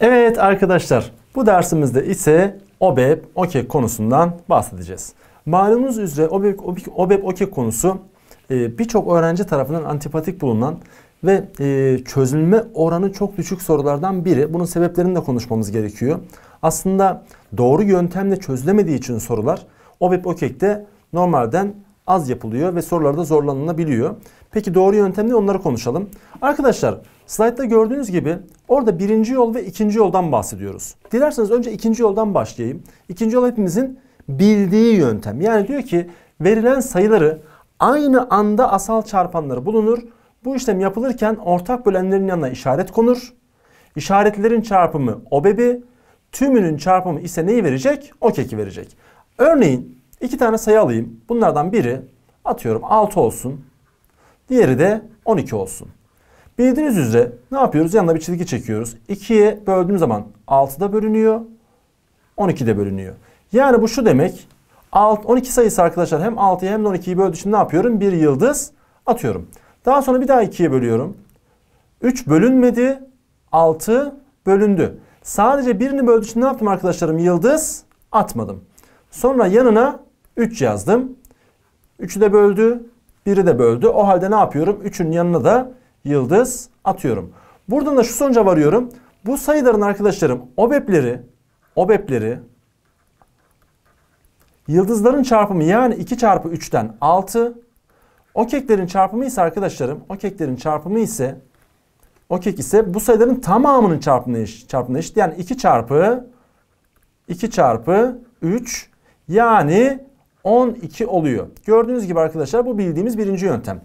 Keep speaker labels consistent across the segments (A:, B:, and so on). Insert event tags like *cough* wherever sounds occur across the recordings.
A: Evet arkadaşlar bu dersimizde ise OBEP OKE konusundan bahsedeceğiz. Malumunuz üzere OBEP, OBEP, OBEP OKE konusu e, birçok öğrenci tarafından antipatik bulunan ve e, çözülme oranı çok düşük sorulardan biri. Bunun sebeplerini de konuşmamız gerekiyor. Aslında doğru yöntemle çözülemediği için sorular OBEP OKEK'te normalden az yapılıyor ve sorularda zorlanılabiliyor. Peki doğru yöntem ne onları konuşalım. Arkadaşlar slaytta gördüğünüz gibi orada birinci yol ve ikinci yoldan bahsediyoruz. Dilerseniz önce ikinci yoldan başlayayım. İkinci yol hepimizin bildiği yöntem. Yani diyor ki verilen sayıları aynı anda asal çarpanları bulunur. Bu işlem yapılırken ortak bölenlerin yanına işaret konur. İşaretlerin çarpımı OBEB'i, tümünün çarpımı ise neyi verecek? O keki verecek. Örneğin İki tane sayı alayım. Bunlardan biri atıyorum 6 olsun. Diğeri de 12 olsun. Bildiğiniz üzere ne yapıyoruz? Yanına bir çizgi çekiyoruz. 2'ye böldüğüm zaman da bölünüyor. de bölünüyor. Yani bu şu demek. 12 sayısı arkadaşlar hem 6'yı hem de 12'yi böldüğü için ne yapıyorum? Bir yıldız atıyorum. Daha sonra bir daha 2'ye bölüyorum. 3 bölünmedi. 6 bölündü. Sadece birini böldüğü için ne yaptım arkadaşlarım? Yıldız atmadım. Sonra yanına 3 yazdım. 3'ü de böldü. 1'i de böldü. O halde ne yapıyorum? 3'ün yanına da yıldız atıyorum. Buradan da şu sonuca varıyorum. Bu sayıların arkadaşlarım obepleri, obepleri yıldızların çarpımı yani 2 çarpı 3'ten 6. Okeklerin çarpımı ise arkadaşlarım okeklerin çarpımı ise okek ise bu sayıların tamamının çarpımına eşit. Çarpımına eşit. Yani 2 çarpı 2 çarpı 3 yani 12 oluyor. Gördüğünüz gibi arkadaşlar bu bildiğimiz birinci yöntem.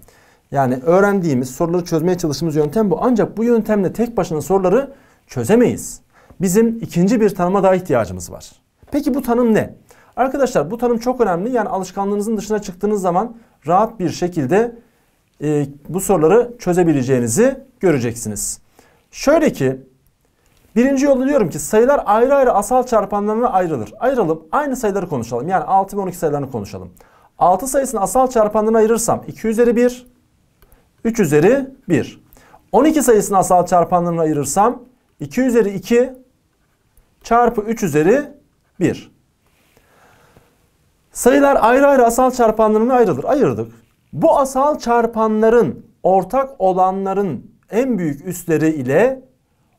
A: Yani öğrendiğimiz, soruları çözmeye çalıştığımız yöntem bu. Ancak bu yöntemle tek başına soruları çözemeyiz. Bizim ikinci bir tanıma daha ihtiyacımız var. Peki bu tanım ne? Arkadaşlar bu tanım çok önemli. Yani alışkanlığınızın dışına çıktığınız zaman rahat bir şekilde e, bu soruları çözebileceğinizi göreceksiniz. Şöyle ki Birinci yolda diyorum ki sayılar ayrı ayrı asal çarpanlarına ayrılır. Ayrılıp aynı sayıları konuşalım. Yani 6 ve 12 sayılarını konuşalım. 6 sayısını asal çarpanlarına ayırırsam 2 üzeri 1, 3 üzeri 1. 12 sayısını asal çarpanlarına ayırırsam 2 üzeri 2 çarpı 3 üzeri 1. Sayılar ayrı ayrı asal çarpanlarına ayrılır. Ayırdık. Bu asal çarpanların ortak olanların en büyük üsleri ile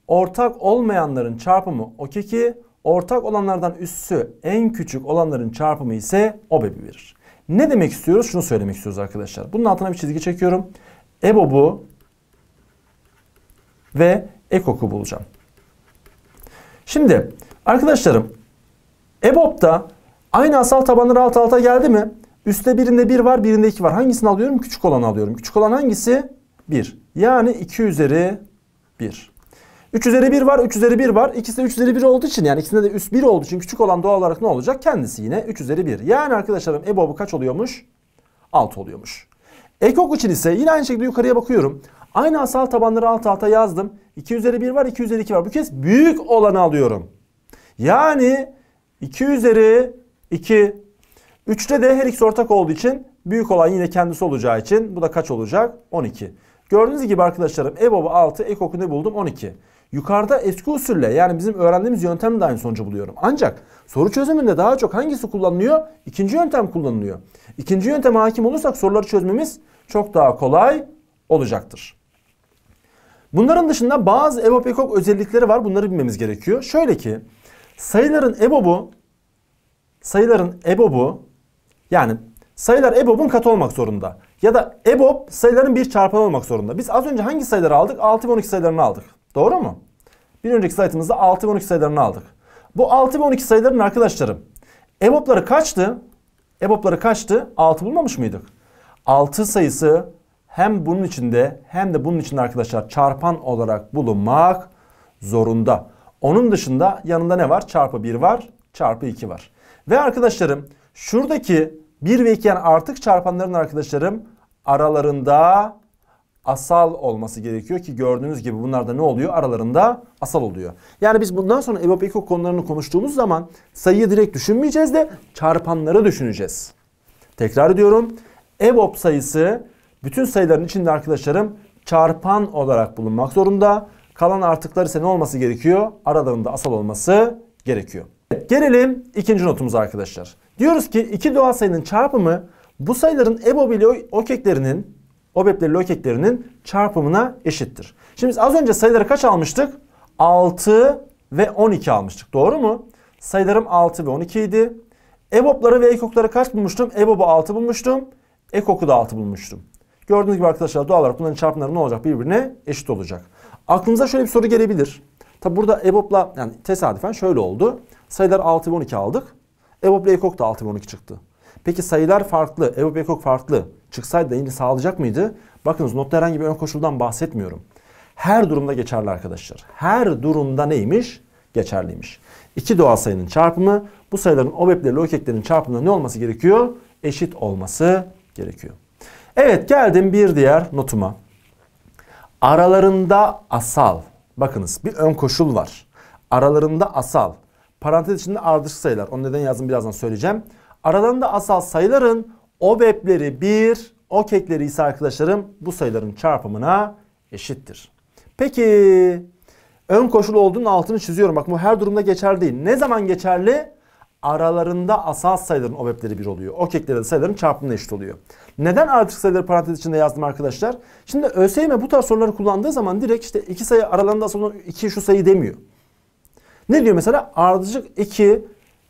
A: ortak olmayanların çarpımı o keki, ortak olanlardan üssü en küçük olanların çarpımı ise o bebi verir. Ne demek istiyoruz? Şunu söylemek istiyoruz arkadaşlar. Bunun altına bir çizgi çekiyorum. EBOB'u ve EKOK'u bulacağım. Şimdi arkadaşlarım EBOB'da aynı asal tabanları alt alta geldi mi? Üste birinde 1 bir var birinde 2 var. Hangisini alıyorum? Küçük olanı alıyorum. Küçük olan hangisi? 1. Yani 2 üzeri 1. 3 üzeri 1 var, 3 üzeri 1 var. İkisi de 3 üzeri 1 olduğu için yani ikisinde de üst 1 olduğu için küçük olan doğal olarak ne olacak? Kendisi yine 3 üzeri 1. Yani arkadaşlarım EBOB'u kaç oluyormuş? 6 oluyormuş. Ekok için ise yine aynı şekilde yukarıya bakıyorum. Aynı asal tabanları alt alta yazdım. 2 üzeri 1 var, 2 üzeri 2 var. Bu kez büyük olanı alıyorum. Yani 2 üzeri 2. 3'te de her ikisi ortak olduğu için büyük olan yine kendisi olacağı için bu da kaç olacak? 12. Gördüğünüz gibi arkadaşlarım EBOB'u 6, EKOK'u ne buldum? 12. Yukarıda eski usulle yani bizim öğrendiğimiz yöntemle de aynı sonucu buluyorum. Ancak soru çözümünde daha çok hangisi kullanılıyor? İkinci yöntem kullanılıyor. İkinci yönteme hakim olursak soruları çözmemiz çok daha kolay olacaktır. Bunların dışında bazı EBOB EKOK özellikleri var. Bunları bilmemiz gerekiyor. Şöyle ki sayıların EBOB'u sayıların EBOB'u yani sayılar EBOB'un katı olmak zorunda. Ya da EBOB sayıların bir çarpanı olmak zorunda. Biz az önce hangi sayıları aldık? 6 ve 12 sayılarını aldık. Doğru mu? Bir önceki slaytımızda 6 ve 12 sayılarını aldık. Bu 6 ve 12 sayıların arkadaşlarım EBOB'ları kaçtı? EBOB'ları kaçtı? 6 bulmamış mıydık? 6 sayısı hem bunun içinde hem de bunun içinde arkadaşlar çarpan olarak bulunmak zorunda. Onun dışında yanında ne var? Çarpı 1 var, çarpı 2 var. Ve arkadaşlarım şuradaki 1 ve 2 yani artık çarpanların arkadaşlarım aralarında asal olması gerekiyor ki gördüğünüz gibi bunlarda ne oluyor? Aralarında asal oluyor. Yani biz bundan sonra EBOB konularını konuştuğumuz zaman sayıyı direkt düşünmeyeceğiz de çarpanları düşüneceğiz. Tekrar ediyorum. evop sayısı bütün sayıların içinde arkadaşlarım çarpan olarak bulunmak zorunda. Kalan artıkları ise ne olması gerekiyor? Aralarında asal olması gerekiyor. gelelim ikinci notumuza arkadaşlar. Diyoruz ki iki doğal sayının çarpımı bu sayıların EBOB ile OKEK'lerinin Obep'leri lökeklerinin çarpımına eşittir. Şimdi biz az önce sayıları kaç almıştık? 6 ve 12 almıştık. Doğru mu? Sayılarım 6 ve 12 idi. EBOB'ları ve ekokları kaç bulmuştum? EBOB'u 6 bulmuştum. Ekoku da 6 bulmuştum. Gördüğünüz gibi arkadaşlar doğal olarak bunların çarpımları ne olacak? Birbirine eşit olacak. Aklınıza şöyle bir soru gelebilir. Tabi burada EBOB'la yani tesadüfen şöyle oldu. Sayılar 6 ve 12 aldık. EBOB ve ekok da 6 ve 12 çıktı. Peki sayılar farklı, EBOB ve ekok farklı çıksaydı da yine sağlayacak mıydı? Bakınız notta herhangi bir ön koşuldan bahsetmiyorum. Her durumda geçerli arkadaşlar. Her durumda neymiş? Geçerliymiş. İki doğal sayının çarpımı bu sayıların OBEP'le LOKEK'lerin çarpımında ne olması gerekiyor? Eşit olması gerekiyor. Evet geldim bir diğer notuma. Aralarında asal. Bakınız bir ön koşul var. Aralarında asal. Parantez içinde ardışık sayılar. Onu neden yazdım birazdan söyleyeceğim. Aralarında asal sayıların o bepleri 1, o kekleri ise arkadaşlarım bu sayıların çarpımına eşittir. Peki ön koşul olduğunun altını çiziyorum. Bak bu her durumda geçerli değil. Ne zaman geçerli? Aralarında asal sayıların o bepleri 1 oluyor. O keklere de sayıların çarpımına eşit oluyor. Neden artık sayıları parantez içinde yazdım arkadaşlar? Şimdi ÖSYM bu tarz soruları kullandığı zaman direkt işte iki sayı aralarında asal olan iki şu sayı demiyor. Ne diyor mesela? Ardışık 2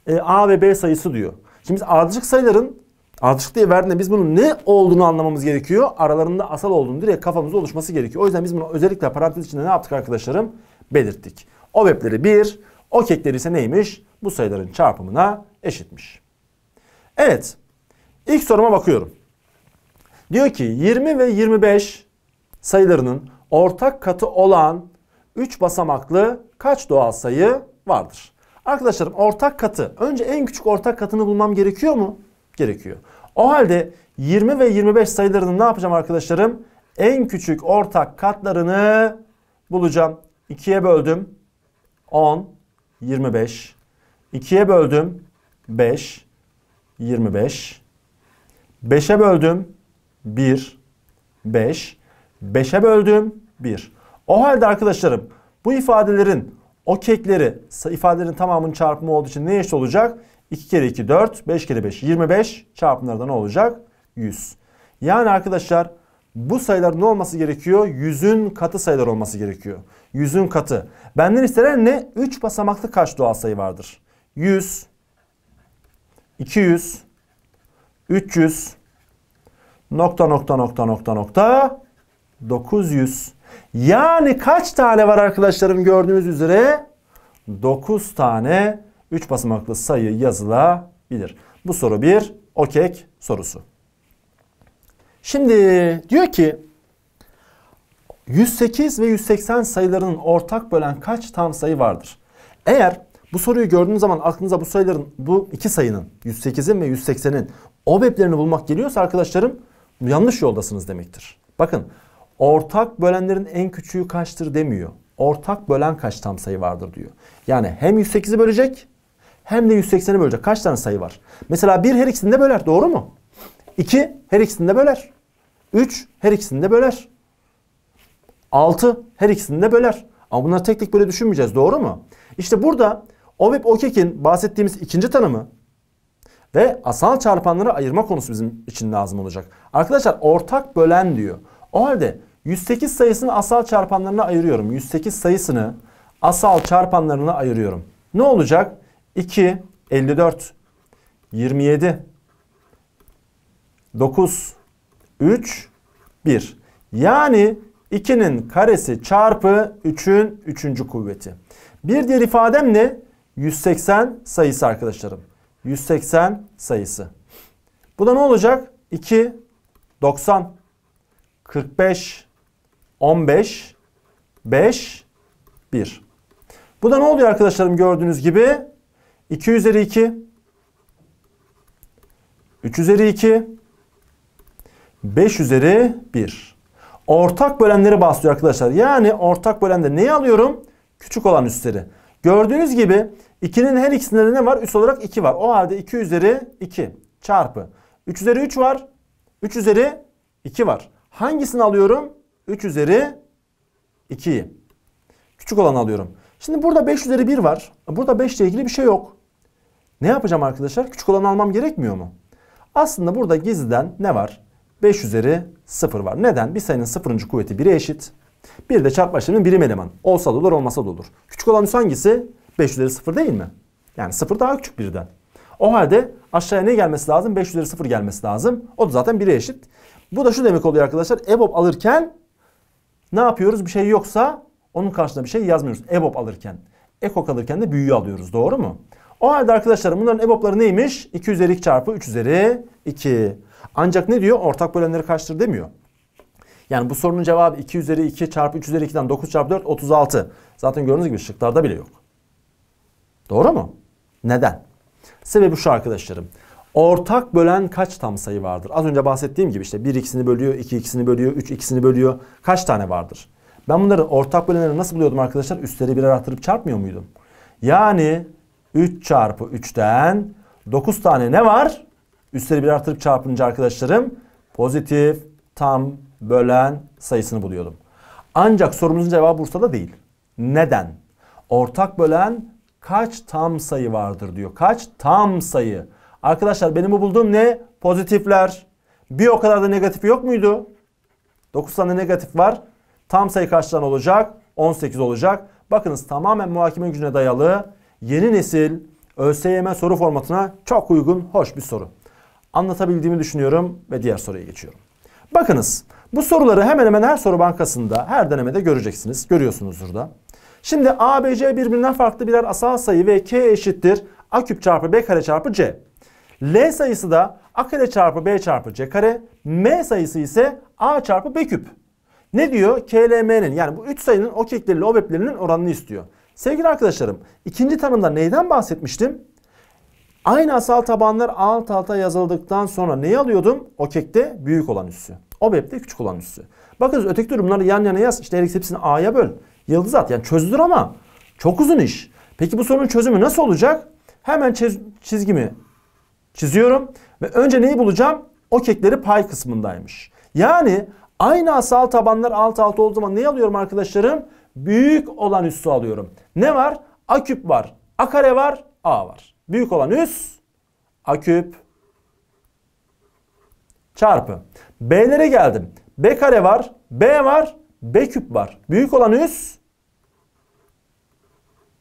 A: e, A ve B sayısı diyor. Şimdi biz ardışık sayıların Alçık diye verdiğinde biz bunun ne olduğunu anlamamız gerekiyor. Aralarında asal olduğunu direkt kafamızda oluşması gerekiyor. O yüzden biz bunu özellikle parantez içinde ne yaptık arkadaşlarım? Belirttik. O webleri 1, o kekleri ise neymiş? Bu sayıların çarpımına eşitmiş. Evet. İlk soruma bakıyorum. Diyor ki 20 ve 25 sayılarının ortak katı olan 3 basamaklı kaç doğal sayı vardır? Arkadaşlarım ortak katı. Önce en küçük ortak katını bulmam gerekiyor mu? gerekiyor. O halde 20 ve 25 sayılarını ne yapacağım arkadaşlarım? En küçük ortak katlarını bulacağım. 2'ye böldüm. 10, 25. 2'ye böldüm. 5, 25. 5'e böldüm. 1, 5. 5'e böldüm. 1. O halde arkadaşlarım bu ifadelerin o kekleri ifadelerin tamamının çarpımı olduğu için ne eşit olacak? 2 kere 2 4, 5 kere 5 25 çarpımları da ne olacak? 100. Yani arkadaşlar bu sayılar ne olması gerekiyor? 100'ün katı sayılar olması gerekiyor. 100'ün katı. Benden istenen ne? 3 basamaklı kaç doğal sayı vardır? 100, 200, 300, nokta nokta nokta nokta nokta 900. Yani kaç tane var arkadaşlarım gördüğünüz üzere? 9 tane 3 basamaklı sayı yazılabilir. Bu soru bir okek sorusu. Şimdi diyor ki 108 ve 180 sayılarının ortak bölen kaç tam sayı vardır? Eğer bu soruyu gördüğünüz zaman aklınıza bu sayıların bu iki sayının 108'in ve 180'in OBEP'lerini bulmak geliyorsa arkadaşlarım yanlış yoldasınız demektir. Bakın ortak bölenlerin en küçüğü kaçtır demiyor. Ortak bölen kaç tam sayı vardır diyor. Yani hem 108'i bölecek hem de 180'e bölecek. Kaç tane sayı var? Mesela 1 her ikisini de böler. Doğru mu? 2 her ikisini de böler. 3 her ikisini de böler. 6 her ikisini de böler. Ama bunları tek tek böyle düşünmeyeceğiz. Doğru mu? İşte burada OVEP OKEK'in bahsettiğimiz ikinci tanımı ve asal çarpanları ayırma konusu bizim için lazım olacak. Arkadaşlar ortak bölen diyor. O halde 108 sayısını asal çarpanlarına ayırıyorum. 108 sayısını asal çarpanlarına ayırıyorum. Ne olacak? 2, 54, 27, 9, 3, 1. Yani 2'nin karesi çarpı 3'ün 3. kuvveti. Bir diğer ifadem ne? 180 sayısı arkadaşlarım. 180 sayısı. Bu da ne olacak? 2, 90, 45, 15, 5, 1. Bu da ne oluyor arkadaşlarım gördüğünüz gibi? 2 üzeri 2, 3 üzeri 2, 5 üzeri 1. Ortak bölenleri bahsediyor arkadaşlar. Yani ortak bölende neyi alıyorum? Küçük olan üstleri. Gördüğünüz gibi 2'nin her ikisinde de ne var? Üst olarak 2 var. O halde 2 üzeri 2 çarpı. 3 üzeri 3 var. 3 üzeri 2 var. Hangisini alıyorum? 3 üzeri 2'yi. Küçük olanı alıyorum. Şimdi burada 5 üzeri 1 var. Burada 5 ile ilgili bir şey yok. Ne yapacağım arkadaşlar? Küçük olanı almam gerekmiyor mu? Aslında burada gizliden ne var? 5 üzeri 0 var. Neden? Bir sayının 0. kuvveti 1'e eşit. Bir de çarpma işleminin birim elemanı. Olsa da olur olmasa da olur. Küçük olan hangisi? 5 üzeri 0 değil mi? Yani 0 daha küçük birden. O halde aşağıya ne gelmesi lazım? 5 üzeri 0 gelmesi lazım. O da zaten 1'e eşit. Bu da şu demek oluyor arkadaşlar. EBOB alırken ne yapıyoruz? Bir şey yoksa onun karşısına bir şey yazmıyoruz. EBOB alırken. EKOK alırken de büyüğü alıyoruz. Doğru mu? O halde arkadaşlarım bunların EBOB'ları neymiş? 2 üzeri 2 çarpı 3 üzeri 2. Ancak ne diyor? Ortak bölenleri kaçtır demiyor. Yani bu sorunun cevabı 2 üzeri 2 çarpı 3 üzeri 2'den 9 çarpı 4 36. Zaten gördüğünüz gibi şıklarda bile yok. Doğru mu? Neden? Sebebi şu arkadaşlarım. Ortak bölen kaç tam sayı vardır? Az önce bahsettiğim gibi işte 1 ikisini bölüyor, 2 ikisini bölüyor, 3 ikisini bölüyor. Kaç tane vardır? Ben bunların ortak bölenlerini nasıl buluyordum arkadaşlar? Üstleri birer arttırıp çarpmıyor muydum? Yani 3 çarpı 3'ten 9 tane ne var? Üstleri bir artırıp çarpınca arkadaşlarım pozitif tam bölen sayısını buluyordum. Ancak sorumuzun cevabı Bursa'da değil. Neden? Ortak bölen kaç tam sayı vardır diyor. Kaç tam sayı. Arkadaşlar benim bu bulduğum ne? Pozitifler. Bir o kadar da negatif yok muydu? 9 tane negatif var. Tam sayı kaç tane olacak? 18 olacak. Bakınız tamamen muhakeme gücüne dayalı Yeni nesil ÖSYM soru formatına çok uygun, hoş bir soru. Anlatabildiğimi düşünüyorum ve diğer soruya geçiyorum. Bakınız bu soruları hemen hemen her soru bankasında her denemede göreceksiniz. Görüyorsunuz burada. Şimdi A, B, C birbirinden farklı birer asal sayı ve K eşittir A küp çarpı B kare çarpı C. L sayısı da A kare çarpı B çarpı C kare. M sayısı ise A çarpı B küp. Ne diyor? KLM'nin yani bu üç sayının o kekleriyle o beplerinin oranını istiyor. Sevgili arkadaşlarım ikinci tanımda neyden bahsetmiştim? Aynı asal tabanlar alt alta yazıldıktan sonra neyi alıyordum? O kekte büyük olan üssü. O OBEP'te küçük olan üssü. Bakınız öteki durumları yan yana yaz. İşte Eriks hepsini A'ya böl. Yıldız at. Yani çözülür ama çok uzun iş. Peki bu sorunun çözümü nasıl olacak? Hemen çiz çizgimi çiziyorum. Ve önce neyi bulacağım? O kekleri pay kısmındaymış. Yani aynı asal tabanlar alt alta olduğu zaman ne alıyorum arkadaşlarım? büyük olan üssü alıyorum. Ne var? A küp var. A kare var. A var. Büyük olan üs A küp çarpı. B'lere geldim. B kare var. B var. B küp var. Büyük olan üs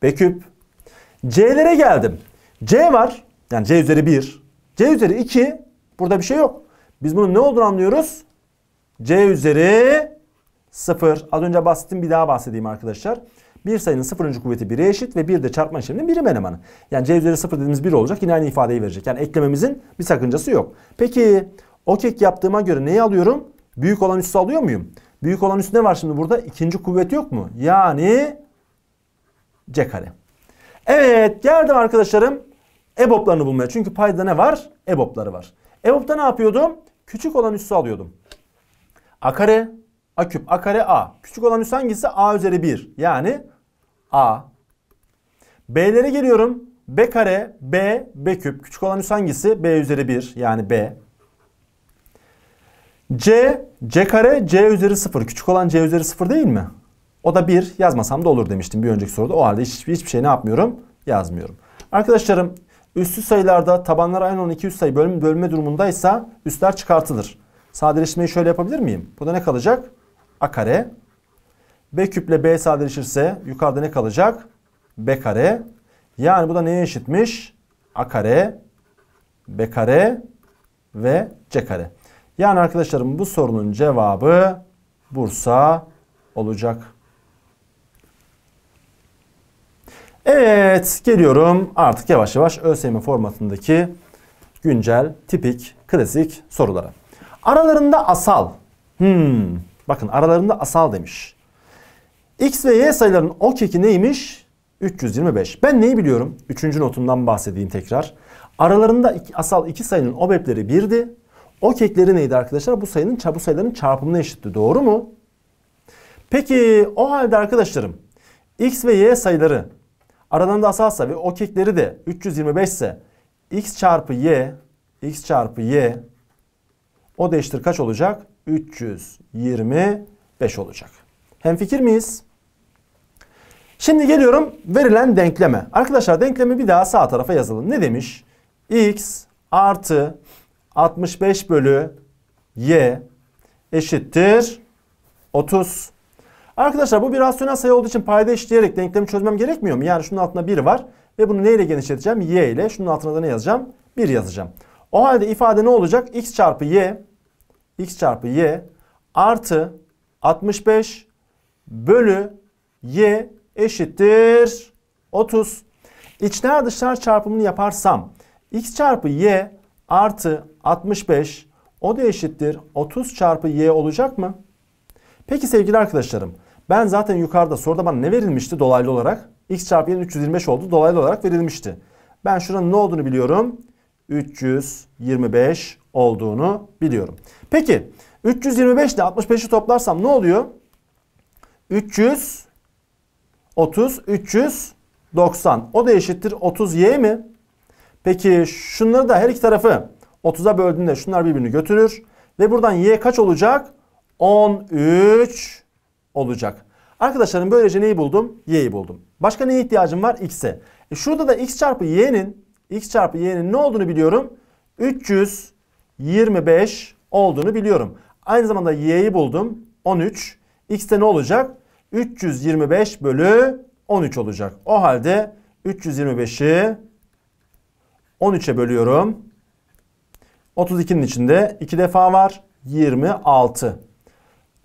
A: B küp. C'lere geldim. C var. Yani C üzeri 1. C üzeri 2. Burada bir şey yok. Biz bunun ne olduğunu anlıyoruz. C üzeri 0. Az önce bahsettim bir daha bahsedeyim arkadaşlar. Bir sayının sıfırıncı kuvveti 1'e eşit ve bir de çarpma işleminin birim elemanı. Yani c üzeri 0 dediğimiz 1 olacak yine aynı ifadeyi verecek. Yani eklememizin bir sakıncası yok. Peki o kek yaptığıma göre neyi alıyorum? Büyük olan üssü alıyor muyum? Büyük olan üssü ne var şimdi burada? İkinci kuvvet yok mu? Yani c kare. Evet geldim arkadaşlarım EBOB'larını bulmaya. Çünkü payda ne var? EBOB'ları var. EBOB'da ne yapıyordum? Küçük olan üssü alıyordum. A kare A küp A kare A. Küçük olan üs hangisi? A üzeri 1. Yani A. B'lere geliyorum. B kare B B küp. Küçük olan üs hangisi? B üzeri 1. Yani B. C C kare C üzeri 0. Küçük olan C üzeri 0 değil mi? O da 1 yazmasam da olur demiştim bir önceki soruda. O halde hiçbir hiçbir şey ne yapmıyorum? Yazmıyorum. Arkadaşlarım üstü sayılarda tabanlar aynı olan iki üst sayı bölüm, bölme durumundaysa üstler çıkartılır. Sadeleşmeyi şöyle yapabilir miyim? Bu da ne kalacak? a kare. B küple b sadeleşirse yukarıda ne kalacak? b kare. Yani bu da neye eşitmiş? a kare, b kare ve c kare. Yani arkadaşlarım bu sorunun cevabı Bursa olacak. Evet geliyorum artık yavaş yavaş ÖSYM formatındaki güncel, tipik, klasik sorulara. Aralarında asal. Hmm, Bakın aralarında asal demiş. X ve Y sayıların o keki neymiş? 325. Ben neyi biliyorum? Üçüncü notundan bahsedeyim tekrar. Aralarında iki, asal iki sayının obepleri birdi. O kekleri neydi arkadaşlar? Bu sayının bu sayıların çarpımına eşitti. Doğru mu? Peki o halde arkadaşlarım x ve y sayıları aralarında asalsa ve o kekleri de 325 ise x çarpı y x çarpı y o da eşittir kaç olacak? 325 olacak. Hem fikir miyiz? Şimdi geliyorum verilen denkleme. Arkadaşlar denklemi bir daha sağ tarafa yazalım. Ne demiş? x artı 65 bölü y eşittir 30. Arkadaşlar bu bir rasyonel sayı olduğu için payda eşitleyerek denklemi çözmem gerekmiyor mu? Yani şunun altında 1 var ve bunu neyle genişleteceğim? y ile. Şunun altına da ne yazacağım? 1 yazacağım. O halde ifade ne olacak? x çarpı y x çarpı y artı 65 bölü y eşittir 30. İçler dışlar çarpımını yaparsam x çarpı y artı 65 o da eşittir 30 çarpı y olacak mı? Peki sevgili arkadaşlarım ben zaten yukarıda soruda bana ne verilmişti dolaylı olarak? x çarpı y'nin 325 oldu dolaylı olarak verilmişti. Ben şuranın ne olduğunu biliyorum. 325 olduğunu biliyorum. Peki 325 ile 65'i toplarsam ne oluyor? 300 30 390. O da eşittir 30y mi? Peki şunları da her iki tarafı 30'a böldüğünde şunlar birbirini götürür. Ve buradan y kaç olacak? 13 olacak. Arkadaşlarım böylece neyi buldum? Y'yi buldum. Başka neye ihtiyacım var? X'e. E şurada da x çarpı y'nin x çarpı y'nin ne olduğunu biliyorum. 300 25 olduğunu biliyorum. Aynı zamanda y'yi buldum. 13. X'te ne olacak? 325 bölü 13 olacak. O halde 325'i 13'e bölüyorum. 32'nin içinde 2 defa var. 26.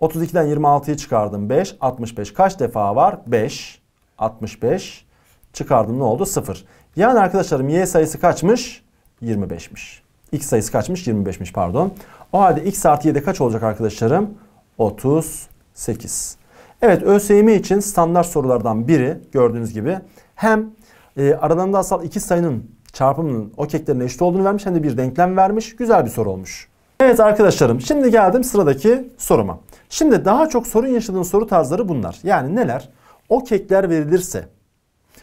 A: 32'den 26'yı çıkardım. 5. 65 kaç defa var? 5. 65. Çıkardım ne oldu? 0. Yani arkadaşlarım y sayısı kaçmış? 25'miş x sayısı kaçmış? 25'miş pardon. O halde x artı 7 kaç olacak arkadaşlarım? 38. Evet ÖSYM için standart sorulardan biri gördüğünüz gibi hem e, aralarında asal iki sayının çarpımının o keklerine eşit olduğunu vermiş hem de bir denklem vermiş. Güzel bir soru olmuş. Evet arkadaşlarım şimdi geldim sıradaki soruma. Şimdi daha çok sorun yaşadığın soru tarzları bunlar. Yani neler? O kekler verilirse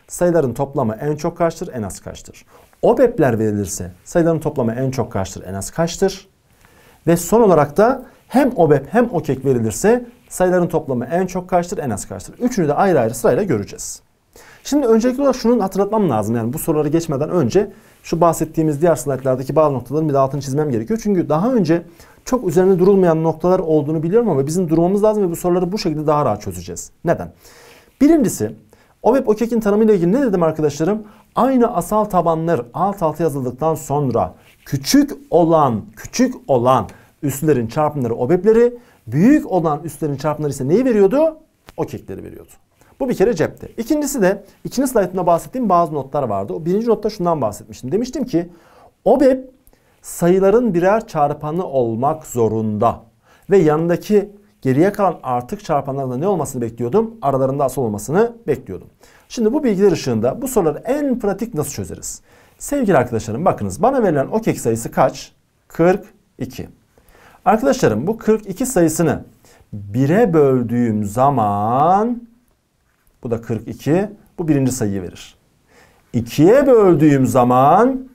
A: sayıların toplamı en çok kaçtır en az kaçtır? OBEP'ler verilirse sayıların toplamı en çok kaçtır, en az kaçtır? Ve son olarak da hem OBEP hem OKEK e verilirse sayıların toplamı en çok kaçtır, en az kaçtır? Üçünü de ayrı ayrı sırayla göreceğiz. Şimdi öncelikli olarak şunu hatırlatmam lazım. Yani bu soruları geçmeden önce şu bahsettiğimiz diğer slaytlardaki bazı noktaların bir de altını çizmem gerekiyor. Çünkü daha önce çok üzerinde durulmayan noktalar olduğunu biliyorum ama bizim durmamız lazım ve bu soruları bu şekilde daha rahat çözeceğiz. Neden? Birincisi OBEP OKEK'in tanımıyla ilgili ne dedim arkadaşlarım? Aynı asal tabanlar alt alta yazıldıktan sonra küçük olan küçük olan üslerin çarpımları obepleri, büyük olan üslerin çarpımları ise neyi veriyordu? Okekleri veriyordu. Bu bir kere cepte. İkincisi de ikinci slaytımda bahsettiğim bazı notlar vardı. O birinci notta şundan bahsetmiştim. Demiştim ki OBEP sayıların birer çarpanı olmak zorunda. Ve yanındaki geriye kalan artık çarpanlarında ne olmasını bekliyordum? Aralarında asal olmasını bekliyordum. Şimdi bu bilgiler ışığında bu soruları en pratik nasıl çözeriz? Sevgili arkadaşlarım bakınız bana verilen okek sayısı kaç? 42. Arkadaşlarım bu 42 sayısını 1'e böldüğüm zaman bu da 42 bu birinci sayıyı verir. 2'ye böldüğüm zaman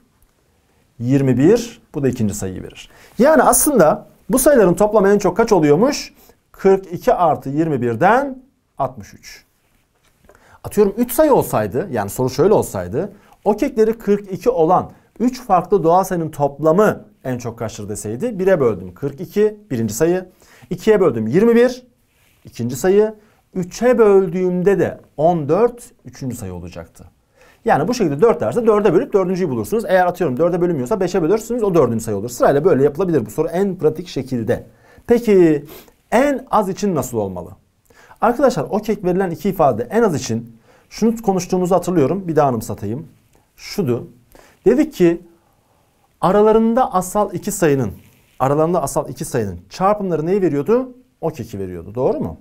A: 21 bu da ikinci sayıyı verir. Yani aslında bu sayıların toplamı en çok kaç oluyormuş? 42 artı 21'den 63 atıyorum 3 sayı olsaydı yani soru şöyle olsaydı o kekleri 42 olan 3 farklı doğal sayının toplamı en çok kaçtır deseydi 1'e böldüm 42 birinci sayı 2'ye böldüm 21 ikinci sayı 3'e böldüğümde de 14 üçüncü sayı olacaktı. Yani bu şekilde 4 derse 4'e bölüp 4.'yü bulursunuz. Eğer atıyorum 4'e bölünmüyorsa 5'e bölürsünüz o 4. sayı olur. Sırayla böyle yapılabilir bu soru en pratik şekilde. Peki en az için nasıl olmalı? Arkadaşlar o kek verilen iki ifade en az için şunu konuştuğumuzu hatırlıyorum. Bir daha anımsatayım. Şudu. Dedik ki aralarında asal iki sayının aralarında asal iki sayının çarpımları neyi veriyordu? o keki veriyordu. Doğru mu?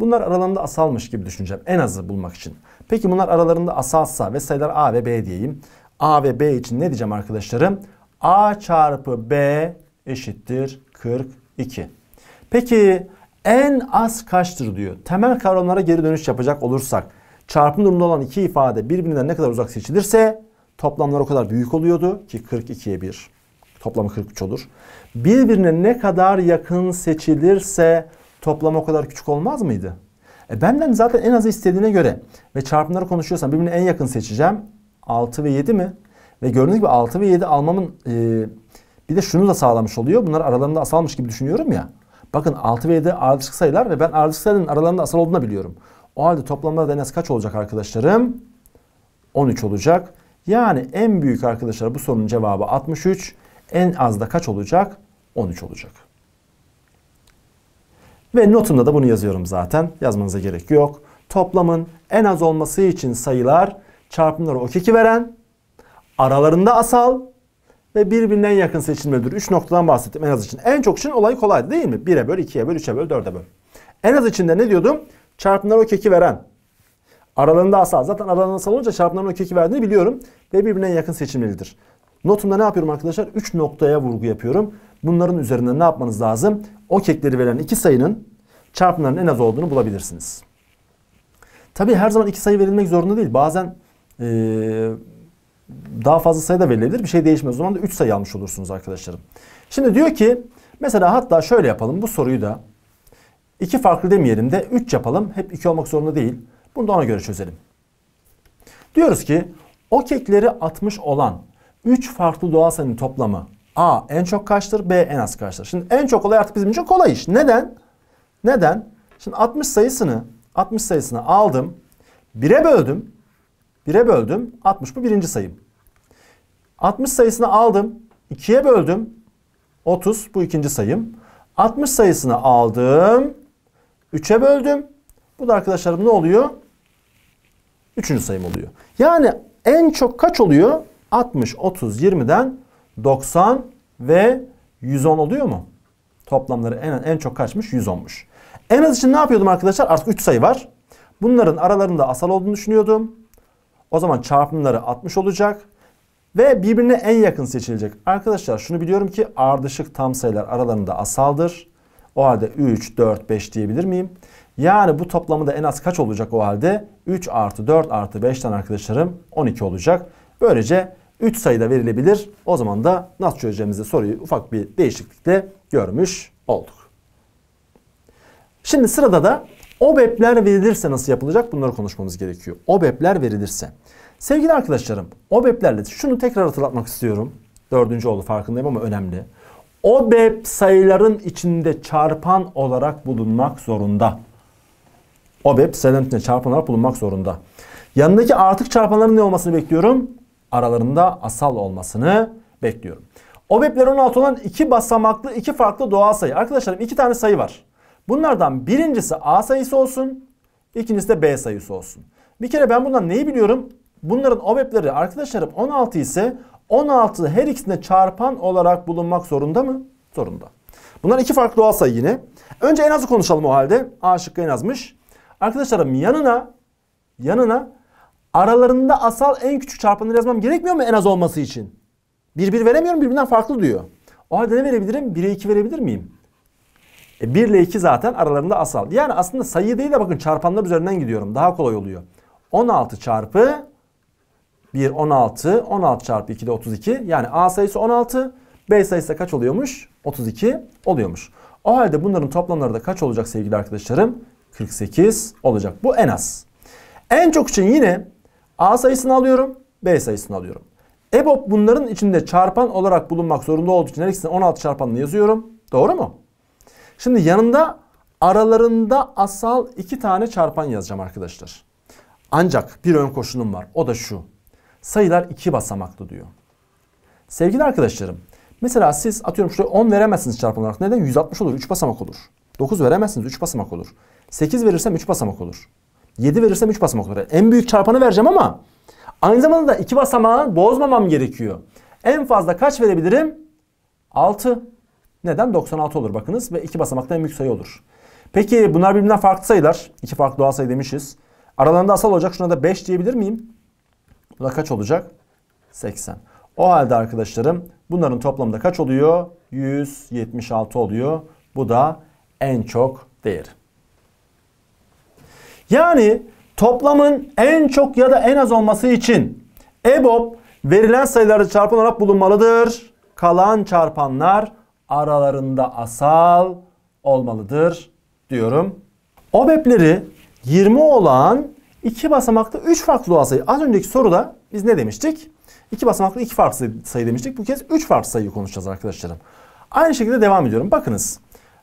A: Bunlar aralarında asalmış gibi düşüneceğim. En azı bulmak için. Peki bunlar aralarında asalsa ve sayılar A ve B diyeyim. A ve B için ne diyeceğim arkadaşlarım? A çarpı B eşittir 42. Peki en az kaçtır diyor. Temel kavramlara geri dönüş yapacak olursak çarpım durumunda olan iki ifade birbirinden ne kadar uzak seçilirse toplamlar o kadar büyük oluyordu ki 42'ye 1 toplamı 43 olur. Birbirine ne kadar yakın seçilirse toplam o kadar küçük olmaz mıydı? E benden zaten en azı istediğine göre ve çarpımları konuşuyorsam birbirine en yakın seçeceğim. 6 ve 7 mi? Ve gördüğünüz gibi 6 ve 7 almamın e, bir de şunu da sağlamış oluyor. Bunlar aralarında asalmış gibi düşünüyorum ya. Bakın 6 ve 7 ardışık sayılar ve ben ardışık sayıların aralarında asal olduğunu biliyorum. O halde toplamda da en az kaç olacak arkadaşlarım? 13 olacak. Yani en büyük arkadaşlar bu sorunun cevabı 63. En az da kaç olacak? 13 olacak. Ve notumda da bunu yazıyorum zaten. Yazmanıza gerek yok. Toplamın en az olması için sayılar çarpımları ok 2 veren, aralarında asal ve birbirinden yakın seçilmelidir. 3 noktadan bahsettim en az için. En çok için olay kolaydı değil mi? 1'e böl, 2'ye böl, 3'e böl, 4'e böl. En az içinde ne diyordum? Çarpımlar o keki veren. Aralarında asal. Zaten aralarında asal olunca çarpımların o keki verdiğini biliyorum. Ve birbirinden yakın seçilmelidir. Notumda ne yapıyorum arkadaşlar? 3 noktaya vurgu yapıyorum. Bunların üzerinde ne yapmanız lazım? O kekleri veren iki sayının çarpımların en az olduğunu bulabilirsiniz. Tabii her zaman iki sayı verilmek zorunda değil. Bazen ee, daha fazla sayıda verilebilir. Bir şey değişmez. O zaman da 3 sayı almış olursunuz arkadaşlarım. Şimdi diyor ki mesela hatta şöyle yapalım. Bu soruyu da iki farklı demeyelim de 3 yapalım. Hep 2 olmak zorunda değil. Bunu da ona göre çözelim. Diyoruz ki o kekleri atmış olan 3 farklı doğal sayının toplamı A en çok kaçtır? B en az kaçtır? Şimdi en çok olay artık bizim için kolay iş. Neden? Neden? Şimdi 60 sayısını 60 sayısını aldım. 1'e böldüm. 1'e böldüm. 60 bu birinci sayım. 60 sayısını aldım. 2'ye böldüm. 30 bu ikinci sayım. 60 sayısını aldım. 3'e böldüm. Bu da arkadaşlarım ne oluyor? Üçüncü sayım oluyor. Yani en çok kaç oluyor? 60, 30, 20'den 90 ve 110 oluyor mu? Toplamları en, en çok kaçmış? 110'muş. En az için ne yapıyordum arkadaşlar? Artık 3 sayı var. Bunların aralarında asal olduğunu düşünüyordum. O zaman çarpımları 60 olacak. Ve birbirine en yakın seçilecek. Arkadaşlar şunu biliyorum ki ardışık tam sayılar aralarında asaldır. O halde 3, 4, 5 diyebilir miyim? Yani bu toplamı da en az kaç olacak o halde? 3 artı 4 artı 5'ten arkadaşlarım 12 olacak. Böylece 3 sayıda verilebilir. O zaman da nasıl çözeceğimizi soruyu ufak bir değişiklikle görmüş olduk. Şimdi sırada da OBEP'ler verilirse nasıl yapılacak bunları konuşmamız gerekiyor. OBEP'ler verilirse. Sevgili arkadaşlarım OBEP'lerle şunu tekrar hatırlatmak istiyorum. Dördüncü oldu farkındayım ama önemli. OBEP sayıların içinde çarpan olarak bulunmak zorunda. OBEP sayıların içinde çarpan olarak bulunmak zorunda. Yanındaki artık çarpanların ne olmasını bekliyorum? Aralarında asal olmasını bekliyorum. OBEP'ler 16 olan iki basamaklı iki farklı doğal sayı. Arkadaşlarım iki tane sayı var. Bunlardan birincisi A sayısı olsun. ikincisi de B sayısı olsun. Bir kere ben bundan neyi biliyorum? Bunların OBEP'leri arkadaşlarım 16 ise 16 her ikisine çarpan olarak bulunmak zorunda mı? Zorunda. Bunlar iki farklı doğal sayı yine. Önce en azı konuşalım o halde. A şıkkı en azmış. Arkadaşlarım yanına yanına aralarında asal en küçük çarpanları yazmam gerekmiyor mu en az olması için? Bir bir veremiyorum birbirinden farklı diyor. O halde ne verebilirim? 1'e 2 verebilir miyim? E 1 ile 2 zaten aralarında asal. Yani aslında sayı değil de bakın çarpanlar üzerinden gidiyorum. Daha kolay oluyor. 16 çarpı 1 16. 16 çarpı 2 de 32. Yani A sayısı 16. B sayısı da kaç oluyormuş? 32 oluyormuş. O halde bunların toplamları da kaç olacak sevgili arkadaşlarım? 48 olacak. Bu en az. En çok için yine A sayısını alıyorum. B sayısını alıyorum. EBOB bunların içinde çarpan olarak bulunmak zorunda olduğu için her ikisini 16 çarpanını yazıyorum. Doğru mu? Şimdi yanında aralarında asal iki tane çarpan yazacağım arkadaşlar. Ancak bir ön koşulum var. O da şu. Sayılar iki basamaklı diyor. Sevgili arkadaşlarım. Mesela siz atıyorum şuraya 10 veremezsiniz çarpan olarak. Neden? 160 olur. 3 basamak olur. 9 veremezsiniz. 3 basamak olur. 8 verirsem 3 basamak olur. 7 verirsem 3 basamak olur. en büyük çarpanı vereceğim ama aynı zamanda da 2 basamağı bozmamam gerekiyor. En fazla kaç verebilirim? 6. Neden? 96 olur bakınız ve iki basamakta en büyük sayı olur. Peki bunlar birbirinden farklı sayılar. İki farklı doğal sayı demişiz. Aralarında asal olacak. Şuna da 5 diyebilir miyim? Bu da kaç olacak? 80. O halde arkadaşlarım bunların toplamı da kaç oluyor? 176 oluyor. Bu da en çok değeri. Yani toplamın en çok ya da en az olması için EBOB verilen sayıları çarpan olarak bulunmalıdır. Kalan çarpanlar aralarında asal olmalıdır diyorum. OBEP'leri 20 olan iki basamaklı 3 farklı doğal sayı. Az önceki soruda biz ne demiştik? İki basamaklı iki farklı sayı demiştik. Bu kez 3 farklı sayıyı konuşacağız arkadaşlarım. Aynı şekilde devam ediyorum. Bakınız.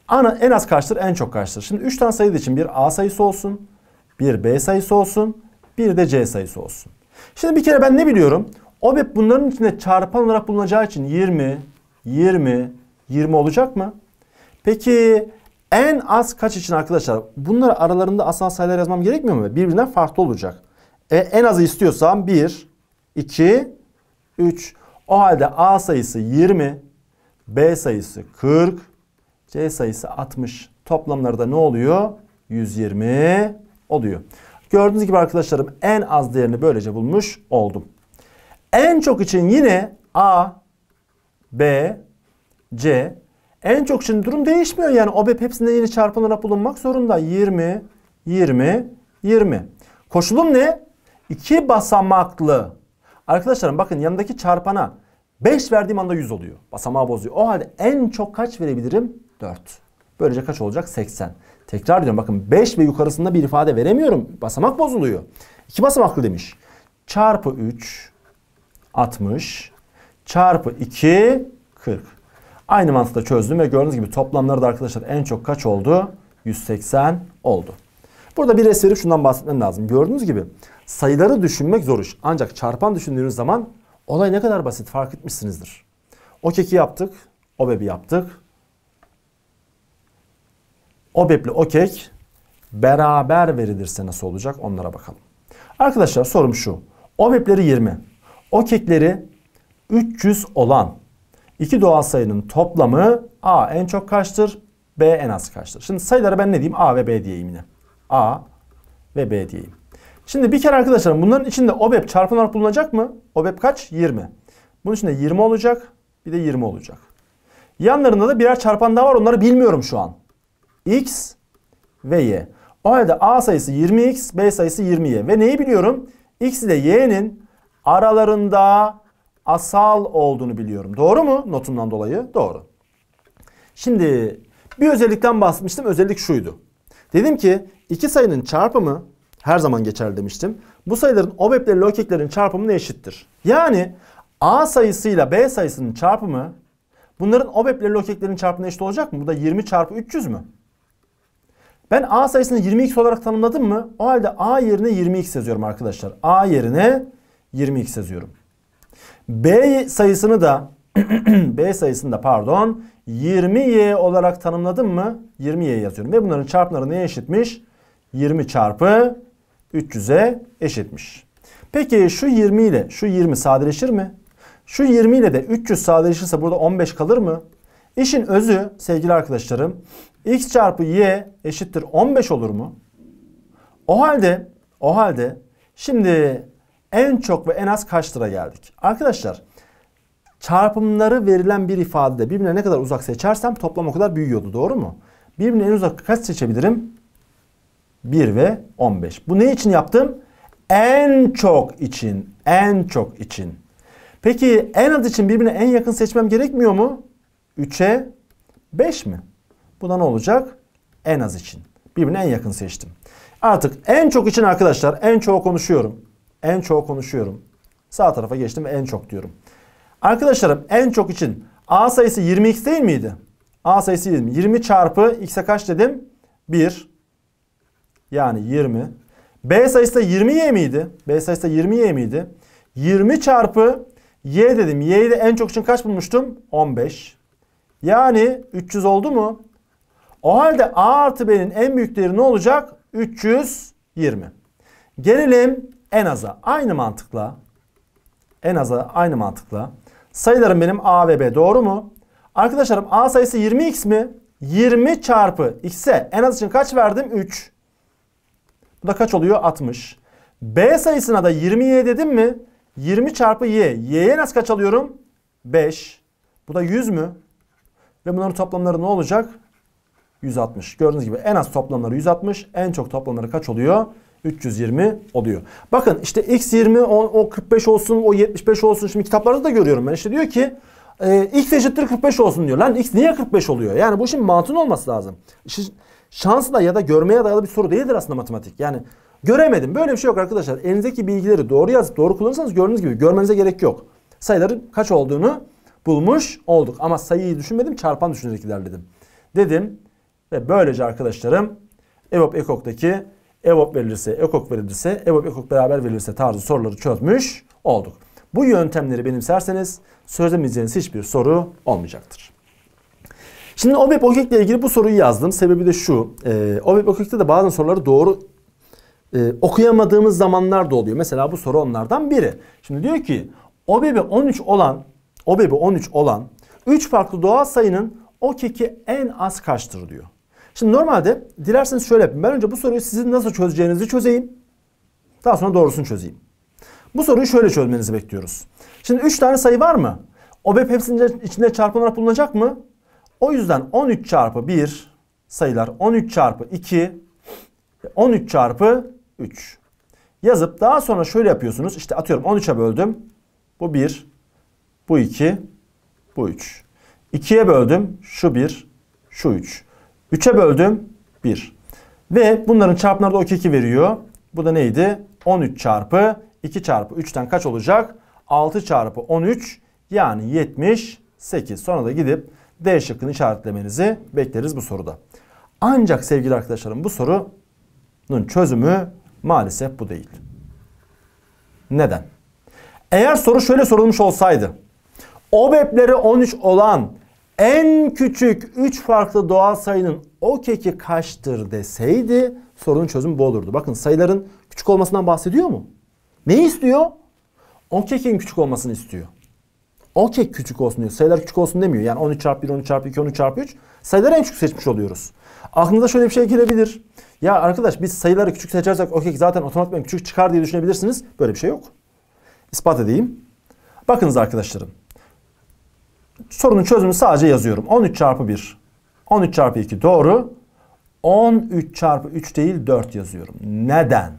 A: Ana en az kaçtır, en çok kaçtır. Şimdi 3 tane sayı için bir A sayısı olsun, bir B sayısı olsun, bir de C sayısı olsun. Şimdi bir kere ben ne biliyorum? OBEP bunların içinde çarpan olarak bulunacağı için 20, 20, 20 olacak mı? Peki en az kaç için arkadaşlar? Bunları aralarında asal sayılar yazmam gerekmiyor mu? Birbirinden farklı olacak. E, en azı istiyorsam 1, 2, 3. O halde A sayısı 20, B sayısı 40, C sayısı 60. Toplamları da ne oluyor? 120 oluyor. Gördüğünüz gibi arkadaşlarım en az değerini böylece bulmuş oldum. En çok için yine A, B, C. En çok şimdi durum değişmiyor yani OBEP hepsinde yeni çarpanlara bulunmak zorunda. 20, 20, 20. Koşulum ne? İki basamaklı. Arkadaşlarım bakın yanındaki çarpana 5 verdiğim anda 100 oluyor. Basamağı bozuyor. O halde en çok kaç verebilirim? 4. Böylece kaç olacak? 80. Tekrar diyorum, bakın 5 ve yukarısında bir ifade veremiyorum. Basamak bozuluyor. İki basamaklı demiş. Çarpı 3 60 çarpı 2 40. Aynı mantıkla çözdüm ve gördüğünüz gibi toplamları da arkadaşlar en çok kaç oldu? 180 oldu. Burada bir res verip şundan bahsetmem lazım. Gördüğünüz gibi sayıları düşünmek zor iş. Ancak çarpan düşündüğünüz zaman olay ne kadar basit fark etmişsinizdir. O keki yaptık, o bebi yaptık. O bebli o kek beraber verilirse nasıl olacak onlara bakalım. Arkadaşlar sorum şu. O bepleri 20, o kekleri 300 olan İki doğal sayının toplamı A en çok kaçtır? B en az kaçtır? Şimdi sayılara ben ne diyeyim? A ve B diyeyim yine. A ve B diyeyim. Şimdi bir kere arkadaşlarım bunların içinde OBEP çarpım bulunacak mı? OBEP kaç? 20. Bunun içinde 20 olacak. Bir de 20 olacak. Yanlarında da birer çarpan daha var. Onları bilmiyorum şu an. X ve Y. O halde A sayısı 20X, B sayısı 20Y. Ve neyi biliyorum? X ile Y'nin aralarında asal olduğunu biliyorum. Doğru mu? Notumdan dolayı doğru. Şimdi bir özellikten bahsetmiştim. Özellik şuydu. Dedim ki iki sayının çarpımı her zaman geçerli demiştim. Bu sayıların obepleri lökeklerin çarpımına eşittir. Yani A sayısıyla B sayısının çarpımı bunların obepleri lökeklerin çarpımına eşit olacak mı? Bu da 20 çarpı 300 mü? Ben A sayısını 20x olarak tanımladım mı? O halde A yerine 20x yazıyorum arkadaşlar. A yerine 20x yazıyorum. B sayısını da *clears throat* B sayısını da pardon 20y olarak tanımladım mı? 20y yazıyorum. Ve bunların çarpımları neye eşitmiş? 20 çarpı 300'e eşitmiş. Peki şu 20 ile şu 20 sadeleşir mi? Şu 20 ile de 300 sadeleşirse burada 15 kalır mı? İşin özü sevgili arkadaşlarım x çarpı y eşittir 15 olur mu? O halde o halde şimdi en çok ve en az kaç lira geldik? Arkadaşlar çarpımları verilen bir ifadede birbirine ne kadar uzak seçersem toplam o kadar büyüyordu doğru mu? Birbirine en uzak kaç seçebilirim? 1 ve 15. Bu ne için yaptım? En çok için. En çok için. Peki en az için birbirine en yakın seçmem gerekmiyor mu? 3'e 5 mi? Bu da ne olacak? En az için. Birbirine en yakın seçtim. Artık en çok için arkadaşlar en çoğu konuşuyorum. En çok konuşuyorum. Sağ tarafa geçtim en çok diyorum. Arkadaşlarım en çok için A sayısı 20x değil miydi? A sayısı 20. 20 çarpı x'e kaç dedim? 1. Yani 20. B sayısı da 20y miydi? B sayısı da 20y miydi? 20 çarpı y dedim. Y'yi de en çok için kaç bulmuştum? 15. Yani 300 oldu mu? O halde A artı B'nin en büyük değeri ne olacak? 320. Gelelim en aza. Aynı mantıkla en aza aynı mantıkla sayılarım benim A ve B doğru mu? Arkadaşlarım A sayısı 20x mi? 20 çarpı x'e en az için kaç verdim? 3. Bu da kaç oluyor? 60. B sayısına da 20y dedim mi? 20 çarpı y. Y'ye en az kaç alıyorum? 5. Bu da 100 mü? Ve bunların toplamları ne olacak? 160. Gördüğünüz gibi en az toplamları 160. En çok toplamları kaç oluyor? 320 oluyor. Bakın işte x 20 o, o 45 olsun o 75 olsun şimdi kitaplarda da görüyorum ben işte diyor ki e, x eşittir 45 olsun diyor. Lan x niye 45 oluyor? Yani bu işin mantığının olması lazım. Şansla ya da görmeye dayalı bir soru değildir aslında matematik. Yani göremedim. Böyle bir şey yok arkadaşlar. Elinizdeki bilgileri doğru yazıp doğru kullanırsanız gördüğünüz gibi görmenize gerek yok. Sayıların kaç olduğunu bulmuş olduk. Ama sayıyı düşünmedim çarpan düşünerek ilerledim. Dedim ve böylece arkadaşlarım EVOP EKOK'taki EVOP verilirse, EKOK verilirse, EVOP EKOK beraber verilirse tarzı soruları çözmüş olduk. Bu yöntemleri benimserseniz çözemeyeceğiniz hiçbir soru olmayacaktır. Şimdi OBEP OKEK ile ilgili bu soruyu yazdım. Sebebi de şu. E, OBEP OKEK'te de bazen soruları doğru e, okuyamadığımız zamanlar da oluyor. Mesela bu soru onlardan biri. Şimdi diyor ki OBEP 13 olan OBEP 13 olan 3 farklı doğal sayının OKEK'i en az kaçtır diyor. Şimdi normalde dilerseniz şöyle yapayım. Ben önce bu soruyu sizin nasıl çözeceğinizi çözeyim. Daha sonra doğrusunu çözeyim. Bu soruyu şöyle çözmenizi bekliyoruz. Şimdi 3 tane sayı var mı? O BEP hepsinin içinde çarpı bulunacak mı? O yüzden 13 çarpı 1 sayılar 13 çarpı 2 13 çarpı 3 yazıp daha sonra şöyle yapıyorsunuz. İşte atıyorum 13'e böldüm. Bu 1, bu 2, bu 3. 2'ye böldüm. Şu 1, şu 3. 3'e böldüm 1. Ve bunların çarpımları da ok 2 veriyor. Bu da neydi? 13 çarpı 2 çarpı 3'ten kaç olacak? 6 çarpı 13 yani 78. Sonra da gidip D şıkkını işaretlemenizi bekleriz bu soruda. Ancak sevgili arkadaşlarım bu sorunun çözümü maalesef bu değil. Neden? Eğer soru şöyle sorulmuş olsaydı. OBEP'leri 13 olan en küçük 3 farklı doğal sayının o keki kaçtır deseydi sorunun çözümü bu olurdu. Bakın sayıların küçük olmasından bahsediyor mu? Ne istiyor? O kekin küçük olmasını istiyor. O kek küçük olsun diyor. Sayılar küçük olsun demiyor. Yani 13 çarpı 1, 13 çarpı 2, 13 çarpı 3. Sayıları en küçük seçmiş oluyoruz. Aklınıza şöyle bir şey gelebilir. Ya arkadaş biz sayıları küçük seçersek o kek zaten otomatikman küçük çıkar diye düşünebilirsiniz. Böyle bir şey yok. İspat edeyim. Bakınız arkadaşlarım sorunun çözümü sadece yazıyorum. 13 çarpı 1. 13 çarpı 2 doğru. 13 çarpı 3 değil 4 yazıyorum. Neden?